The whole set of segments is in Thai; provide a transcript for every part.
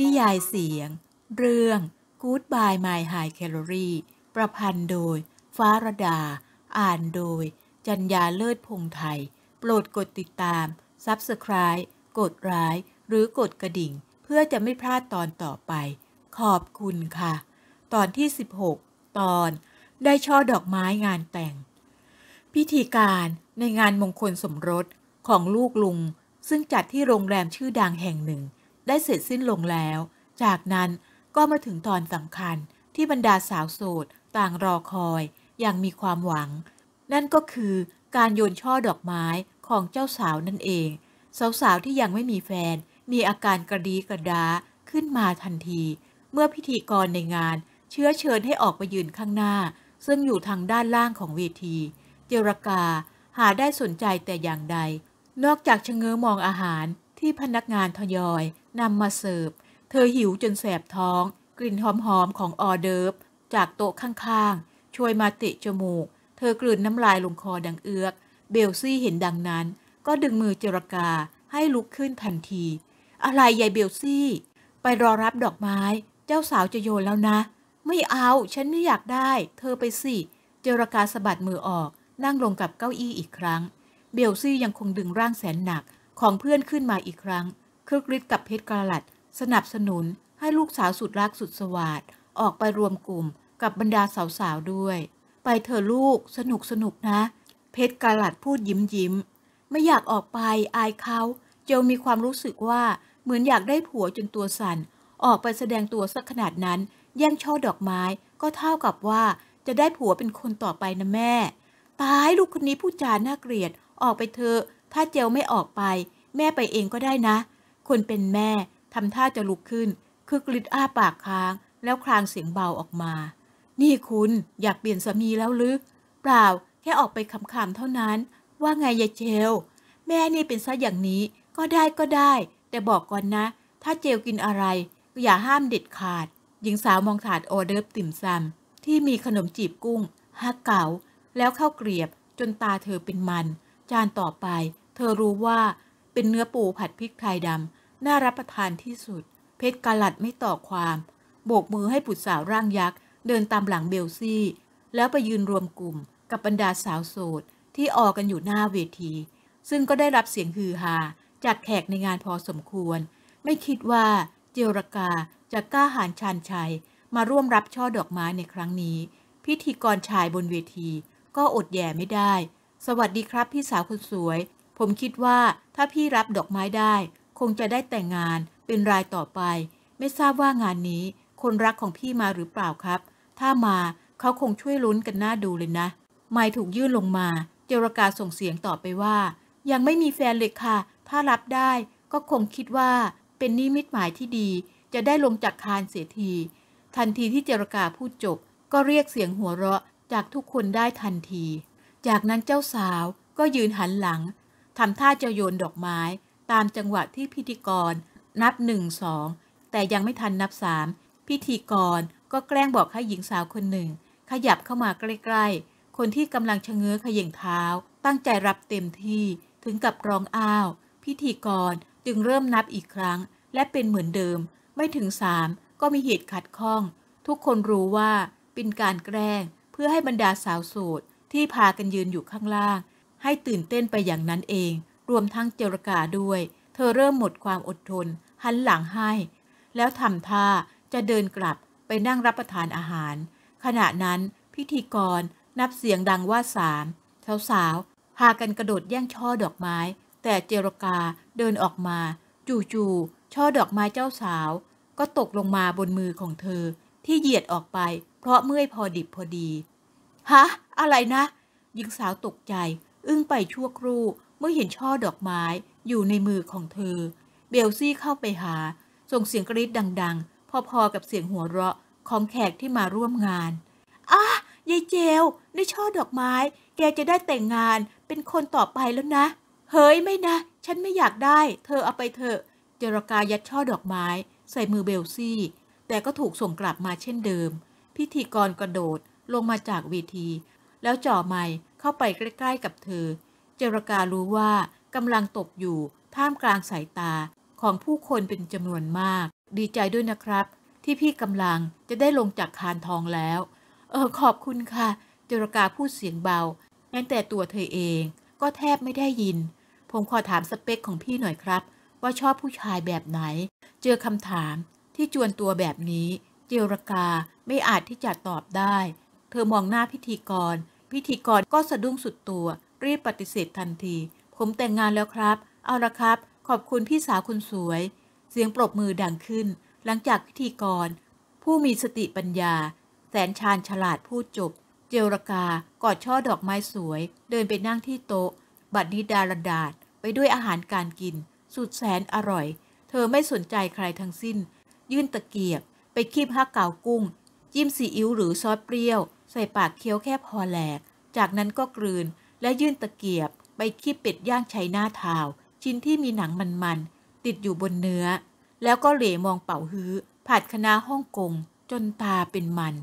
นิยายเสียง เรื่อง Goodbye My High Calorie ประพันธ์โดย ฟ้ารดา อ่านโดย จัญญาเลิศพงไทย โปรดกดติดตาม Subscribe กดไลค์ หรือกดกระดิ่ง เพื่อจะไม่พลาดตอนต่อไป ขอบคุณค่ะ ตอนที่ 16 ตอนได้ช่อดอกไม้งานแต่ง พิธีการในงานมงคลสมรสของลูกลุง ซึ่งจัดที่โรงแรมชื่อดังแห่งหนึ่งได้เสร็จสิ้นลงแล้ว จากนั้นก็มาถึงตอนสำคัญที่บรรดาสาวโสด ต่างรอคอย อย่างมีความหวัง นั่นก็คือการโยนช่อดอกไม้ของเจ้าสาวนั่นเอง สาวๆที่ยังไม่มีแฟน มีอาการกระดีกระดาขึ้นมาทันที เมื่อพิธีกรในงาน เชื้อเชิญให้ออกไปยืนข้างหน้า ซึ่งอยู่ทางด้านล่างของเวที เจรกา หาได้สนใจแต่อย่างใด นอกจากชะเง้อมองอาหารที่พนักงานทยอยนำมาเสิร์ฟ เธอหิวจนแสบท้อง กลิ่นหอมๆ ของออเดิร์ฟจากโต๊ะข้างๆช่วยมาติจมูก เธอกลืนน้ำลายลงคอดังเอืออเบลซี่เห็นดังนั้น ก็ดึงมือเจรกาให้ลุกขึ้นทันที อะไรยายเบลซี่ ไปรอรับดอกไม้ เจ้าสาวจะโยนแล้วนะ ไม่เอา ฉันไม่อยากได้ เธอไปสิ เจรกาสะบัดมือออกนั่งลงกับเก้าอี้อีกครั้ง เบลซี่ยังคงดึงร่างแสนหนักของเพื่อนขึ้นมาอีกครั้งคึกฤทธิ์กับเพชรกระลัดสนับสนุนให้ลูกสาวสุดรักสุดสวาดออกไปรวมกลุ่ม กับบรรดาสาวๆด้วย ไปเถอะลูกสนุกสนุกนะ เพชรกระลัดพูดยิ้มยิ้มไม่อยากออกไปอายเขา เจลมีความรู้สึกว่าเหมือนอยากได้ผัวจนตัวสัน่นออกไปแสดงตัวสักขนาดนั้นแย่งช่อดอกไม้ ก็เท่ากับว่า จะได้ผัวเป็นคนต่อไปนะแม่ตายลูกคนนี้พูดจาน่าเกลียดออกไปเถอะถ้าเจลไม่ออกไป แม่ไปเองก็ได้นะคนเป็นแม่ ทำท่าจะลุกขึ้น คือกธิดอ้าปากค้าง แล้วครางเสียงเบาออกมา นี่คุณ อยากเปลี่ยนสามีแล้วหรือเปล่าแค่ออกไปคำมเท่านั้นว่าไงยายเจล แม่นี่เป็นซะอย่างนี้ก็ได้ก็ได้ แต่บอกก่อนนะ ถ้าเจลกินอะไรอย่าห้ามเด็ดขาดหญิงสาวมองถาดออเดิร์ฟติ่มซำที่มีขนมจีบกุ้งฮักเก๋าแล้วเข้าเกลียบจนตาเธอเป็นมัน จานต่อไป เธอรู้ว่าเป็นเนื้อปูผัดพริกไทยดำน่ารับประทานที่สุด เพชรกาลัดไม่ต่อความ โบกมือให้ปุตสาวร่างยักษ์ เดินตามหลังเบลซี่ แล้วไปยืนรวมกลุ่ม กับบรรดาสาวโสด ที่ออกกันอยู่หน้าเวที ซึ่งก็ได้รับเสียงฮือฮาจากแขกในงานพอสมควร ไม่คิดว่าเจรกา จะกล้าหาญชานชัย มาร่วมรับช่อดอกไม้ในครั้งนี้ พิธีกรชายบนเวที ก็อดแย่ไม่ได้ สวัสดีครับพี่สาวคนสวย ผมคิดว่าถ้าพี่รับดอกไม้ได้คงจะได้แต่งงานเป็นรายต่อไป ไม่ทราบว่างานนี้คนรักของพี่มาหรือเปล่าครับ ถ้ามาเขาคงช่วยลุ้นกันหน้าดูเลยนะไม่ถูกยื่นลงมา เจรกาส่งเสียงตอบไปว่า ยังไม่มีแฟนเลยค่ะ ถ้ารับได้ก็คงคิดว่าเป็นนิมิตหมายที่ดีจะได้ลงจากคานเสียทีทันทีที่เจรกาพูดจบ ก็เรียกเสียงหัวเราะจากทุกคนได้ทันที จากนั้นเจ้าสาวก็ยืนหันหลังทำท่าจะโยนดอกไม้ตามจังหวะที่พิธีกรนับหนึ่งสองแต่ยังไม่ทันนับสามพิธีกรก็แกล้งบอกให้หญิงสาวคนหนึ่ง ขยับเข้ามาใกล้ๆ คนที่กำลังชะเง้อขย่งเท้า ตั้งใจรับเต็มที่ ถึงกับร้องอ้าว พิธีกรจึงเริ่มนับอีกครั้ง และเป็นเหมือนเดิมไม่ถึงสามก็มีเหตุขัดข้อง ทุกคนรู้ว่าเป็นการแกล้งเพื่อให้บรรดาสาวโสดที่พากันยืนอยู่ข้างล่าง ให้ตื่นเต้นไปอย่างนั้นเองรวมทั้งเจรกาด้วย เธอเริ่มหมดความอดทน หันหลังให้ แล้วทำท่าจะเดินกลับไปนั่งรับประทานอาหาร ขณะนั้นพิธีกรนับเสียงดังว่าสามสาวๆพากันกระโดดแย่งช่อดอกไม้ แต่เจรกาเดินออกมา จู่ ๆ ช่อดอกไม้เจ้าสาว ก็ตกลงมาบนมือของเธอ ที่เหยียดออกไป เพราะเมื่อยพอดิบพอดี ฮะ อะไรนะหญิงสาวตกใจ อึ้งไปชั่วครู่มื่อเห็นช่อดอกไม้อยู่ในมือของเธอ เบลซี่เข้าไปหา ส่งเสียงกรี๊ดดัง ๆ พอๆกับเสียงหัวเราะของแขกที่มาร่วมงานอ่ะยายเจลในช่อดอกไม้ แกจะได้แต่งงานเป็นคนต่อไปแล้วนะ เฮ้ย ไม่นะ ฉันไม่อยากได้ เธอเอาไปเถอะ เจรกายัดช่อดอกไม้ ใส่มือเบลซี่ แต่ก็ถูกส่งกลับมาเช่นเดิม พิธีกรกระโดดลงมาจากเวที แล้วจ่อไม้เข้าไปใกล้ๆกับเธอจรการู้ว่ากำลังตกอยู่ ท่ามกลางสายตาของผู้คนเป็นจำนวนมาก ดีใจด้วยนะครับ ที่พี่กำลังจะได้ลงจากคานทองแล้วเออขอบคุณค่ะ เจรกาพูดเสียงเบา แม้แต่ตัวเธอเอง ก็แทบไม่ได้ยิน ผมขอถามสเปคของพี่หน่อยครับ ว่าชอบผู้ชายแบบไหน เจอคำถาม ที่จวนตัวแบบนี้ เจรกาไม่อาจที่จะตอบได้ เธอมองหน้าพิธีกร พิธีกรก็สะดุ้งสุดตัวรีบปฏิเสธทันที ผมแต่งงานแล้วครับ เอาละครับ ขอบคุณพี่สาวคุณสวย เสียงปรบมือดังขึ้น หลังจากพิธีกร ผู้มีสติปัญญา แสนชาญฉลาดพูดจบ เจรกากอดช่อดอกไม้สวย เดินไปนั่งที่โต๊ะ บัดนี้ดารดาดไปด้วยอาหารการกิน สุดแสนอร่อย เธอไม่สนใจใครทั้งสิ้น ยื่นตะเกียบไปคีบฮักเก่ากุ้ง จิ้มซีอิ๊วหรือซอสเปรี้ยวใส่ปากเคี้ยวแค่พอแหลก จากนั้นก็กลืนและยื่นตะเกียบ ไปคีบเป็ดย่างไชน้าทาว ชิ้นที่มีหนังมันๆติดอยู่บนเนื้อ แล้วก็เหลมองเป่าฮื้อผัดคณะฮ่องกงจนตาเป็นมัน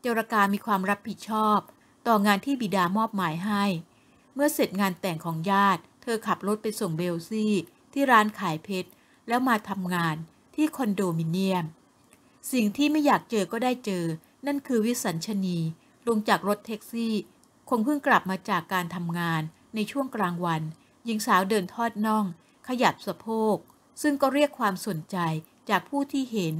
เจรการมีความรับผิดชอบ ต่องานที่บิดามอบหมายให้ เมื่อเสร็จงานแต่งของญาติเธอขับรถไปส่งเบลซี่ที่ร้านขายเพชรแล้วมาทำงานที่คอนโดมิเนียม สิ่งที่ไม่อยากเจอก็ได้เจอ นั่นคือวิสัญชนีลงจากรถแท็กซี่ คงเพิ่งกลับมาจากการทำงาน ในช่วงกลางวันหญิงสาวเดินทอดน่อง ขยับสะโพกซึ่งก็เรียกความสนใจจากผู้ที่เห็น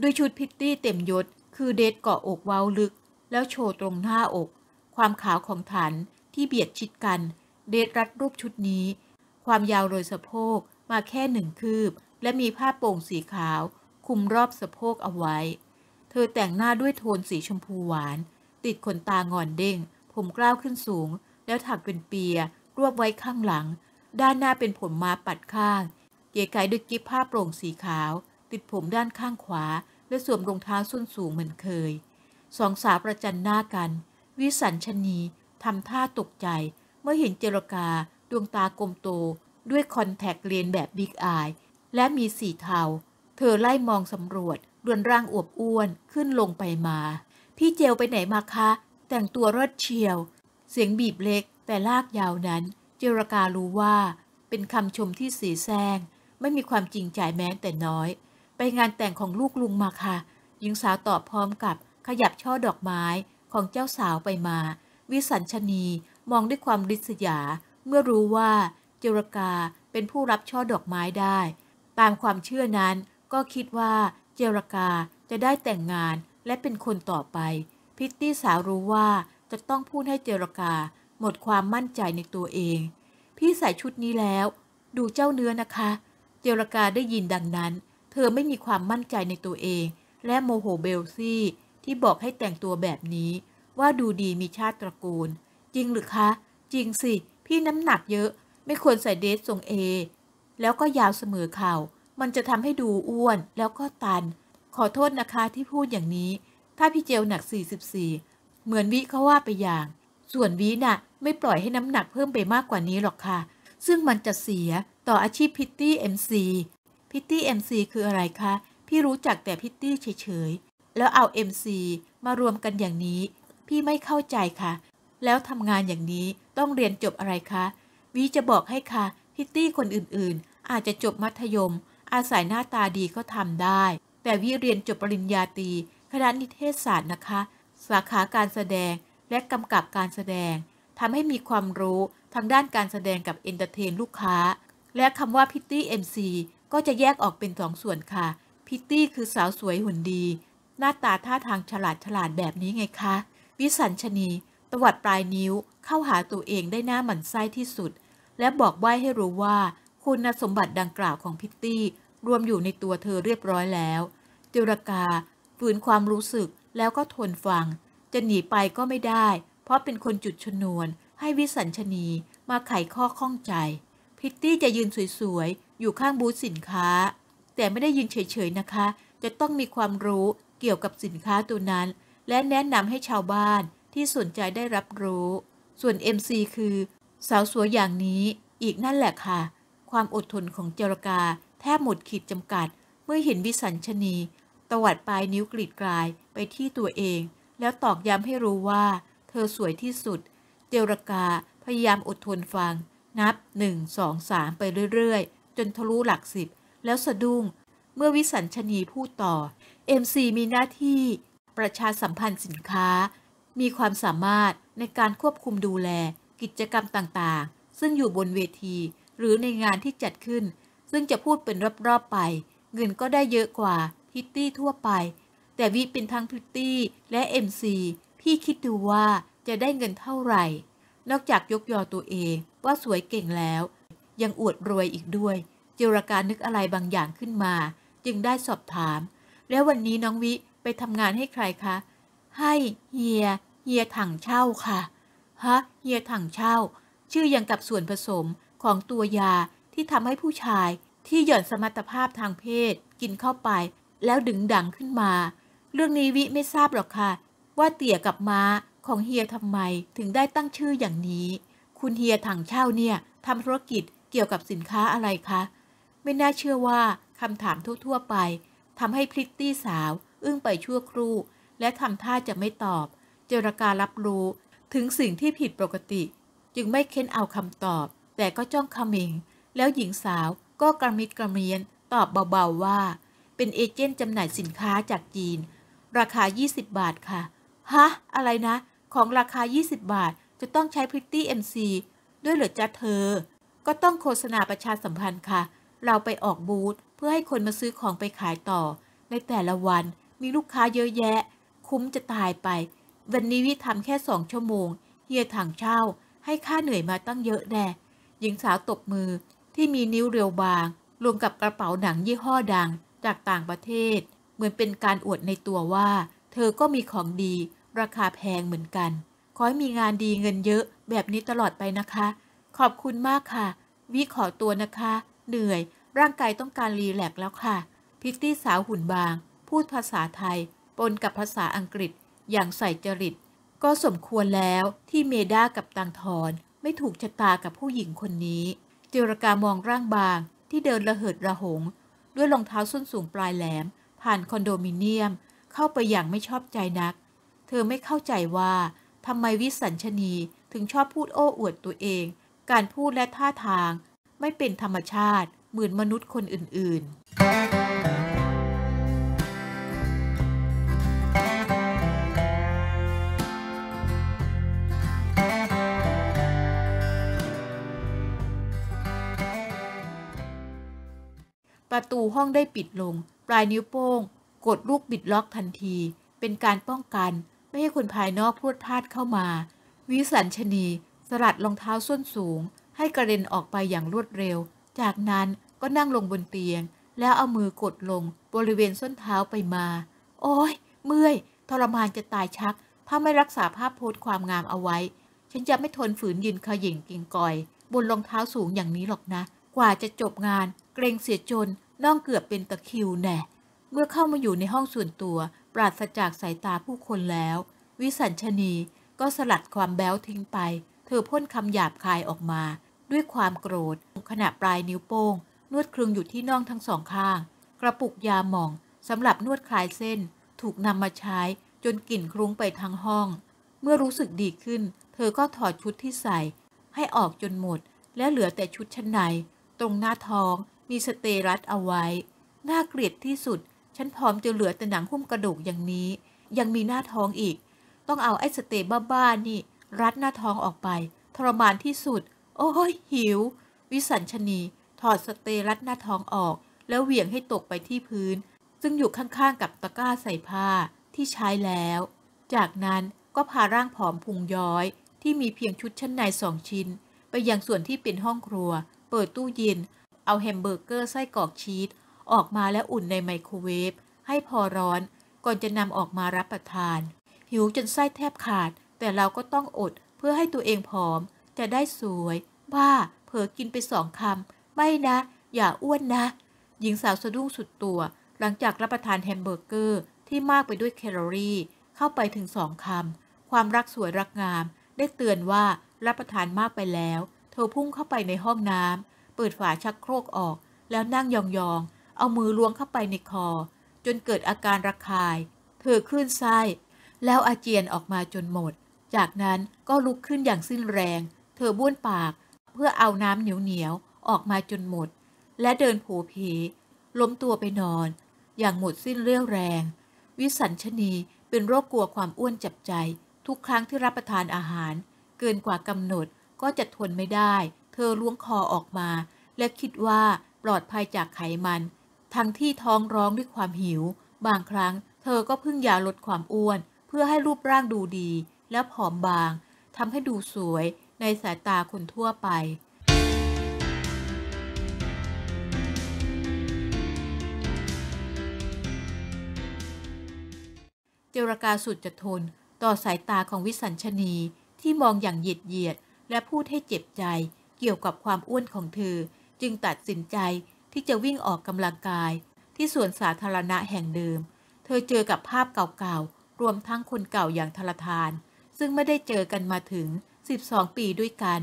ด้วยชุดพิตตี้เต็มยศ คือเดทเกาะอกเว้าลึก แล้วโชว์ตรงหน้าอก ความขาวของฐานที่เบียดชิดกัน เดทรัดรูปชุดนี้ ความยาวโดยสะโพกมาแค่หนึ่งคืบและมีผ้าโป่งสีขาว คุมรอบสะโพกเอาไว้ เธอแต่งหน้าด้วยโทนสีชมพูหวาน ติดขนตางอนเด้ง ผมกล้าวขึ้นสูง แล้วถักเป็นเปียรวบไว้ข้างหลัง ด้านหน้าเป็นผมมาปัดข้าง เก๋ไก๋ด้วยกิ๊บผ้าโปร่งสีขาว ติดผมด้านข้างขวา และสวมรองเท้าส้นสูงเหมือนเคย สองสาวประจันหน้ากัน วิสัญชนีทำท่าตกใจ เมื่อเห็นเจรกาดวงตากลมโตด้วยคอนแทคเลนส์แบบบิ๊กอาย และมีสีเทา เธอไล่มองสำรวจดวนร่างอวบอ้วนขึ้นลงไปมา พี่เจลไปไหนมาคะ แต่งตัวรดเชียว เสียงบีบเล็ก แต่ลากยาวนั้น เจรการู้ว่า เป็นคำชมที่สีแซงไม่มีความจริงใจแม้แต่น้อย ไปงานแต่งของลูกลุงมาค่ะ หญิงสาวตอบพร้อมกับขยับช่อดอกไม้ของเจ้าสาวไปมา วิสัญชนีมองด้วยความริษยา เมื่อรู้ว่าเจรกาเป็นผู้รับช่อดอกไม้ได้ ตามความเชื่อนั้นก็คิดว่าเจรกาจะได้แต่งงานและเป็นคนต่อไป พิตตี้สาวรู้ว่าจะต้องพูดให้เจรกา หมดความมั่นใจในตัวเอง พี่ใส่ชุดนี้แล้ว ดูเจ้าเนื้อนะคะ เจรกาได้ยินดังนั้น เธอไม่มีความมั่นใจในตัวเอง และโมโหเบลซี่ ที่บอกให้แต่งตัวแบบนี้ ว่าดูดีมีชาติตระกูล จริงหรือคะ จริงสิ พี่น้ำหนักเยอะไม่ควรใส่เดรสทรงเอแล้วก็ยาวเสมอเข่ามันจะทำให้ดูอ้วนแล้วก็ตัน ขอโทษนะคะที่พูดอย่างนี้ ถ้าพี่เจลหนัก 44 เหมือนวิเขาว่าไปอย่าง ส่วนวิน่ะ ไม่ปล่อยให้น้ำหนักเพิ่มไปมากกว่านี้หรอกค่ะ ซึ่งมันจะเสียต่ออาชีพพิตตี้เอ็มซีพิตตี้เอ็มซีคืออะไรคะ พี่รู้จักแต่พิตตี้เฉยๆ แล้วเอาเอ็มซีมารวมกันอย่างนี้ พี่ไม่เข้าใจคะ่ะ แล้วทำงานอย่างนี้ต้องเรียนจบอะไรคะวีจะบอกให้ค่ะ พิตตี้คนอื่นๆ อาจจะจบมัธยม อาศัยหน้าตาดีก็ทำได้ แต่วีเรียนจบปริญญาตรีคณะนิเทศศาสตร์นะคะ สาขาการแสดงและกำกับการแสดง ทำให้มีความรู้ทางด้านการแสดงกับเอนเตอร์เทนลูกค้า และคำว่าพิตตี้เอ็มซีก็จะแยกออกเป็นสองส่วนค่ะ พิตตี้คือสาวสวยหุ่นดี หน้าตาท่าทางฉลาดฉลาดแบบนี้ไงคะ วิสัญชนีตวัดปลายนิ้วเข้าหาตัวเองได้หน้าหมันไส้ที่สุด และบอกไว้ให้รู้ว่าคุณสมบัติดังกล่าวของพิตตี้รวมอยู่ในตัวเธอเรียบร้อยแล้วจุรกา ฝืนความรู้สึกแล้วก็ทนฟัง จะหนีไปก็ไม่ได้ เพราะเป็นคนจุดชนวน ให้วิสัญชนีมาไขข้อข้องใจ พิตตี้จะยืนสวยๆ อยู่ข้างบูธสินค้า แต่ไม่ได้ยืนเฉยๆนะคะ จะต้องมีความรู้เกี่ยวกับสินค้าตัวนั้น และแนะนำให้ชาวบ้านที่สนใจได้รับรู้ ส่วน MC คือ สาวสวยอย่างนี้ อีกนั่นแหละค่ะ ความอดทนของเจรกา แทบหมดขีดจำกัด เมื่อเห็นวิสัญชนี ตวัดปลายนิ้วกรีดกลายไปที่ตัวเอง แล้วตอกย้ำให้รู้ว่าเธอสวยที่สุด เจรกาพยายามอดทนฟังนับ 1 2 3 ไปเรื่อยๆ จนทะลุหลักสิบ แล้วสะดุ้ง เมื่อวิสัญชนีพูดต่อ MC มีหน้าที่ประชาสัมพันธ์สินค้ามีความสามารถในการควบคุมดูแลกิจกรรมต่างๆ ซึ่งอยู่บนเวที หรือในงานที่จัดขึ้น ซึ่งจะพูดเป็นรอบๆ ไป เงินก็ได้เยอะกว่าพิตตี้ทั่วไป แต่วิเป็นทั้งพิตตี้และ MC พี่คิดดูว่าจะได้เงินเท่าไหร่ นอกจากยกยอตัวเอง ว่าสวยเก่งแล้ว ยังอวดรวยอีกด้วย เจรการนึกอะไรบางอย่างขึ้นมา จึงได้สอบถาม แล้ววันนี้น้องวิไปทำงานให้ใครคะ ให้เฮียเฮียถังเช่าค่ะ ฮะ เฮียถังเช่า ชื่อยังกับส่วนผสมของตัวยาที่ทำให้ผู้ชายที่หย่อนสมรรถภาพทางเพศ กินเข้าไปแล้วดึงดังขึ้นมา เรื่องนี้วิไม่ทราบหรอกค่ะว่าเตี่ยกับม้าของเฮียทำไมถึงได้ตั้งชื่ออย่างนี้ คุณเฮียถังเช่าเนี่ยทำธุรกิจเกี่ยวกับสินค้าอะไรคะ ไม่น่าเชื่อว่าคำถามทั่วๆไปทำให้พริตตี้สาว อึ้งไปชั่วครู่ และทำท่าจะไม่ตอบเจรการรับรู้ถึงสิ่งที่ผิดปกติ จึงไม่เค้นเอาคำตอบ แต่ก็จ้องขมิงแล้วหญิงสาวก็กระมิดกระเมียน ตอบเบาๆว่า เป็นเอเจนต์จำหน่ายสินค้าจากจีน ราคา 20 บาทค่ะ ฮะ อะไรนะ ของราคา 20 บาทจะต้องใช้พริตตี้เอ็มซีด้วยเหรอจ้าเธอ ก็ต้องโฆษณาประชาสัมพันธ์ค่ะ เราไปออกบูธเพื่อให้คนมาซื้อของไปขายต่อ ในแต่ละวันมีลูกค้าเยอะแยะ คุ้มจะตายไปวันนี้วิทาแค่สองชั่วโมงเฮียถังเช่าให้ค่าเหนื่อยมาตั้งเยอะแน่หญิงสาวตบมือ ที่มีนิ้วเรียวบาง รวมกับกระเป๋าหนังยี่ห้อดังจากต่างประเทศ เหมือนเป็นการอวดในตัวว่า เธอก็มีของดี ราคาแพงเหมือนกัน ขอให้มีงานดีเงินเยอะ แบบนี้ตลอดไปนะคะ ขอบคุณมากค่ะ วิขอตัวนะคะ เหนื่อยร่างกายต้องการรีแลกแล้วค่ะพิตตี้สาวหุ่นบาง พูดภาษาไทย ปนกับภาษาอังกฤษอย่างใส่จริตก็สมควรแล้วที่เมด้ากับตังทอนไม่ถูกชะตากับผู้หญิงคนนี้ เจรกามองร่างบาง ที่เดินระเหิดระหง ด้วยรองเท้าส้นสูงปลายแหลมผ่านคอนโดมิเนียมเข้าไปอย่างไม่ชอบใจนัก เธอไม่เข้าใจว่าทำไมวิสัญชนีถึงชอบพูดโอ้อวดตัวเอง การพูดและท่าทาง ไม่เป็นธรรมชาติเหมือนมนุษย์คนอื่นๆประตูห้องได้ปิดลง ปลายนิ้วโป้ง กดลูกบิดล็อกทันที เป็นการป้องกัน ไม่ให้คนภายนอกพูดพลาดเข้ามา วิสัญชนีสลัดรองเท้าส้นสูง ให้กระเด็นออกไปอย่างรวดเร็ว จากนั้นก็นั่งลงบนเตียง แล้วเอามือกดลงบริเวณส้นเท้าไปมา โอ้ยเมื่อย ทรมานจะตายชัก ถ้าไม่รักษาภาพโพสความงามเอาไว้ ฉันจะไม่ทนฝืนยืนขย่งเก่งก่อย บนรองเท้าสูงอย่างนี้หรอกนะ กว่าจะจบงาน เกรงเสียจนน้องเกือบเป็นตะคิวแน่ เมื่อเข้ามาอยู่ในห้องส่วนตัวปราศจากสายตาผู้คนแล้ว วิสัญชนีก็สลัดความแบ้วทิ้งไป เธอพ่นคำหยาบคายออกมาด้วยความโกรธขณะปลายนิ้วโป้งนวดคลึงอยู่ที่น่องทั้งสองข้าง กระปุกยาหม่องสำหรับนวดคลายเส้นถูกนำมาใช้จนกลิ่นคลุ้งไปทั้งห้อง เมื่อรู้สึกดีขึ้น เธอก็ถอดชุดที่ใส่ให้ออกจนหมดและเหลือแต่ชุดชั้นในตรงหน้าท้องมีสเตรัสเอาไว้ น่าเกลียดที่สุด ฉันพร้อมจะเหลือแต่หนังหุ้มกระดูกอย่างนี้ ยังมีหน้าท้องอีก ต้องเอาไอ้สเตบ้าๆนี่ รัดหน้าท้องออกไป ทรมานที่สุด โอ้ยหิว วิสัญชนีถอดสเตรัดหน้าท้องออก แล้วเหวี่ยงให้ตกไปที่พื้น ซึ่งอยู่ข้างๆกับตะกร้าใส่ผ้าที่ใช้แล้ว จากนั้นก็พาร่างผอมพุงย้อย ที่มีเพียงชุดชั้นในสองชิ้น ไปยังส่วนที่เป็นห้องครัว เปิดตู้เย็นเอาแฮมเบอร์เกอร์ไส้กรอกชีสออกมาแล้วอุ่นในไมโครเวฟให้พอร้อน ก่อนจะนำออกมารับประทาน หิวจนไส้แทบขาด แต่เราก็ต้องอดเพื่อให้ตัวเองผอมจะได้สวยบ้าเผลอกินไปสองคำไม่นะ อย่าอ้วนนะ หญิงสาวสะดุ้งสุดตัว หลังจากรับประทานแฮมเบอร์เกอร์ที่มากไปด้วยแคลอรี่ เข้าไปถึงสองคำความรักสวยรักงาม ได้เตือนว่ารับประทานมากไปแล้ว เธอพุ่งเข้าไปในห้องน้ำปิดฝาชักโครกออกแล้วนั่งยองๆ เอามือล้วงเข้าไปในคอ จนเกิดอาการระคาย เธอขึ้นไส้แล้วอาเจียนออกมาจนหมด จากนั้นก็ลุกขึ้นอย่างสิ้นแรง เธอบ้วนปาก เพื่อเอาน้ำเหนียวๆ ออกมาจนหมด และเดินผูผี ล้มตัวไปนอน อย่างหมดสิ้นเรี่ยวแรง วิสัญชนีเป็นโรคกลัวความอ้วนจับใจ ทุกครั้งที่รับประทานอาหาร เกินกว่ากำหนดก็จะทนไม่ได้เธอล้วงคอออกมา และคิดว่าปลอดภัยจากไขมัน ทั้งที่ท้องร้องด้วยความหิว บางครั้ง เธอก็พึ่งยาลดความอ้วน เพื่อให้รูปร่างดูดีและผอมบางทำให้ดูสวยในสายตาคนทั่วไป เจรกาสุดจะทน ต่อสายตาของวิสัญชนีที่มองอย่างเหยียดเยียดและพูดให้เจ็บใจเกี่ยวกับความอ้วนของเธอ จึงตัดสินใจที่จะวิ่งออกกำลังกายที่สวนสาธารณะแห่งเดิม เธอเจอกับภาพเก่าๆ รวมทั้งคนเก่าอย่างทรทาน ซึ่งไม่ได้เจอกันมาถึง12ปีด้วยกัน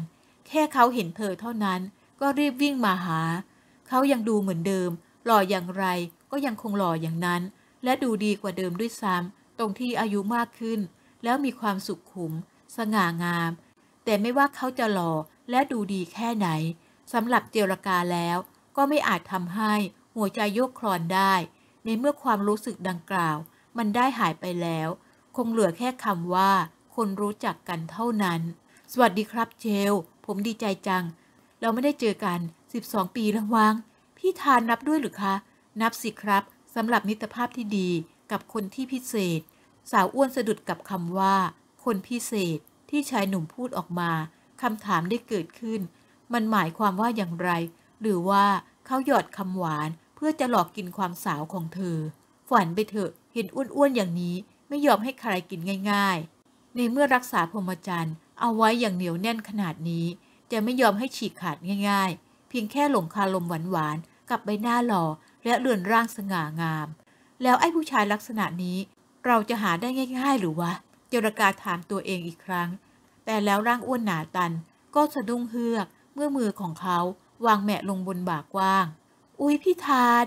แค่เขาเห็นเธอเท่านั้น ก็รีบวิ่งมาหา เขายังดูเหมือนเดิม หล่ออย่างไรก็ยังคงหล่ออย่างนั้น และดูดีกว่าเดิมด้วยซ้ำตรงที่อายุมากขึ้น แล้วมีความสุขขุม สง่างาม แต่ไม่ว่าเขาจะหล่อและดูดีแค่ไหนสำหรับเจรกาแล้ว ก็ไม่อาจทำให้หัวใจโยกคลอนได้ ในเมื่อความรู้สึกดังกล่าว มันได้หายไปแล้ว คงเหลือแค่คำว่า คนรู้จักกันเท่านั้น สวัสดีครับเจล ผมดีใจจัง เราไม่ได้เจอกัน 12 ปีแล้ววัง พี่ทานนับด้วยหรือคะ นับสิครับสำหรับมิตรภาพที่ดีกับคนที่พิเศษ สาวอ้วนสะดุดกับคำว่า คนพิเศษที่ชายหนุ่มพูดออกมาคำถามได้เกิดขึ้น มันหมายความว่าอย่างไร หรือว่าเขาหยอดคำหวานเพื่อจะหลอกกินความสาวของเธอ ฝันไปเถอะ เห็นอ้วนๆอย่างนี้ไม่ยอมให้ใครกินง่าย ๆ ในเมื่อรักษาพรหมจรรย์เอาไว้อย่างเหนียวแน่นขนาดนี้ จะไม่ยอมให้ฉีกขาดง่าย ๆ เพียงแค่หลงคาลมหวานๆกับใบหน้าหล่อและเรือนร่างสง่างาม แล้วไอ้ผู้ชายลักษณะนี้ เราจะหาได้ง่ายๆ หรือวะ เจรกาถามตัวเองอีกครั้งแต่แล้วร่างอ้วนหนาตันก็สะดุ้งเฮือก เมื่อมือของเขาวางแมะลงบนบ่ากว้าง อุ้ยพี่ทาน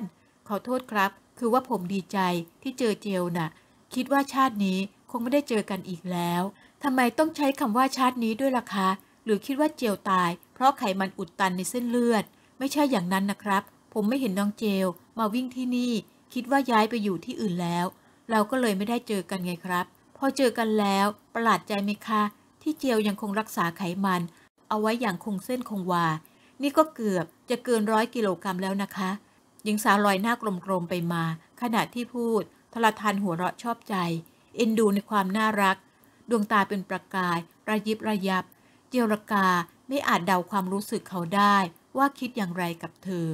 ขอโทษครับ คือว่าผมดีใจที่เจอเจลนะ่ะ คิดว่าชาตินี้คงไม่ได้เจอกันอีกแล้ว ทำไมต้องใช้คำว่าชาตินี้ด้วยล่ะคะ หรือคิดว่าเจลตาย เพราะไขมันอุดตันในเส้นเลือด ไม่ใช่อย่างนั้นนะครับ ผมไม่เห็นน้องเจลมาวิ่งที่นี่ คิดว่าย้ายไปอยู่ที่อื่นแล้ว เราก็เลยไม่ได้เจอกันไงครับ พอเจอกันแล้วประหลาดใจไหมคะที่เจลยังคงรักษาไขมัน เอาไว้อย่างคงเส้นคงวา นี่ก็เกือบจะเกินร้อยกิโลกรัมแล้วนะคะหญิงสาวลอยหน้ากลมๆไปมา ขณะที่พูด ทรทานหัวเราะชอบใจ เอ็นดูในความน่ารัก ดวงตาเป็นประกาย ระยิบระยับ เจลกาไม่อาจเดาความรู้สึกเขาได้ว่าคิดอย่างไรกับเธอ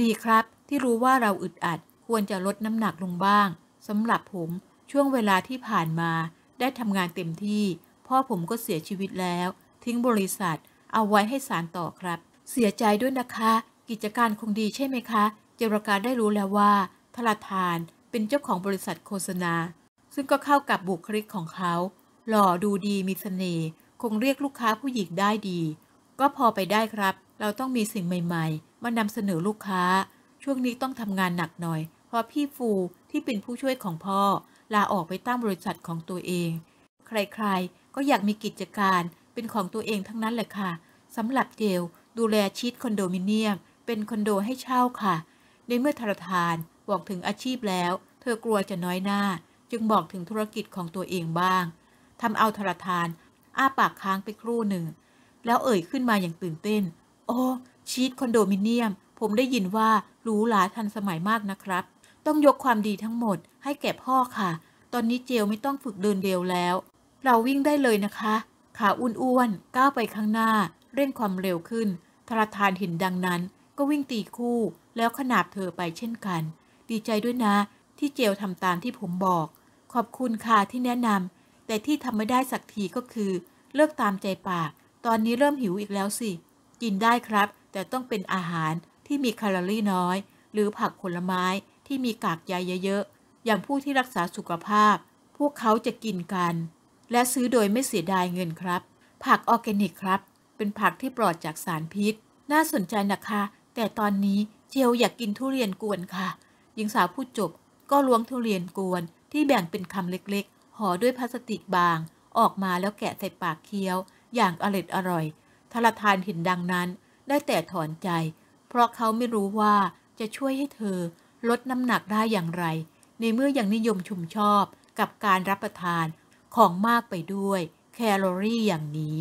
ดีครับ ที่รู้ว่าเราอึดอัด ควรจะลดน้ำหนักลงบ้างสำหรับผมช่วงเวลาที่ผ่านมา ได้ทำงานเต็มที่พ่อผมก็เสียชีวิตแล้ว ทิ้งบริษัทเอาไว้ให้สารต่อครับ เสียใจด้วยนะคะ กิจการคงดีใช่ไหมคะ เจรการได้รู้แล้วว่าธราธานเป็นเจ้าของบริษัทโฆษณา ซึ่งก็เข้ากับบุคลิกของเขา หล่อดูดีมีสเสน่ห์คงเรียกลูกค้าผู้หญิงได้ดี ก็พอไปได้ครับ เราต้องมีสิ่งใหม่ๆ มานำเสนอลูกค้า ช่วงนี้ต้องทำงานหนักหน่อย เพราะพี่ฟูที่เป็นผู้ช่วยของพ่อ ลาออกไปตั้งบริษัทของตัวเอง ใครๆก็อยากมีกิจการเป็นของตัวเองทั้งนั้นแหละค่ะ สำหรับเดลดูแลชีตคอนโดมิเนียม เป็นคอนโดให้เช่าค่ะ ในเมื่อธารทานบอกถึงอาชีพแล้ว เธอกลัวจะน้อยหน้า จึงบอกถึงธุรกิจของตัวเองบ้างทำเอาธารทาน อ้าปากค้างไปครู่หนึ่ง แล้วเอ่ยขึ้นมาอย่างตื่นเต้น โอ้ชีตคอนโดมิเนียม ผมได้ยินว่าหรูหราทันสมัยมากนะครับ ต้องยกความดีทั้งหมด ให้แก่พ่อค่ะ ตอนนี้เจลไม่ต้องฝึกเดินเดียวแล้วเราวิ่งได้เลยนะคะ ขาอ้วนๆก้าวไปข้างหน้า เร่งความเร็วขึ้นทรทานเห็นดังนั้น ก็วิ่งตีคู่แล้วขนาบเธอไปเช่นกัน ดีใจด้วยนะที่เจลทำตามที่ผมบอก ขอบคุณค่ะที่แนะนำ แต่ที่ทำไม่ได้สักทีก็คือ เลิกตามใจปาก ตอนนี้เริ่มหิวอีกแล้วสิ กินได้ครับ แต่ต้องเป็นอาหารที่มีแคลอรี่น้อย หรือผักผลไม้ที่มีกากใยเยอะๆ อย่างผู้ที่รักษาสุขภาพ พวกเขาจะกินกันและซื้อโดยไม่เสียดายเงินครับ ผักออร์แกนิกครับ เป็นผักที่ปลอดจากสารพิษ น่าสนใจนะคะ แต่ตอนนี้เจลอยากกินทุเรียนกวนค่ะ หญิงสาวพูดจบก็ล้วงทุเรียนกวน ที่แบ่งเป็นคำเล็กๆ ห่อด้วยพลาสติกบาง ออกมาแล้วแกะใส่ปากเคี้ยว อย่างอร็ดอร่อยทารทานเห็นดังนั้น ได้แต่ถอนใจ เพราะเขาไม่รู้ว่าจะช่วยให้เธอลดน้ำหนักได้อย่างไร ในเมื่ออยังนิยมชุมชอบกับการรับประทานของมากไปด้วยแคลอรี่อย่างนี้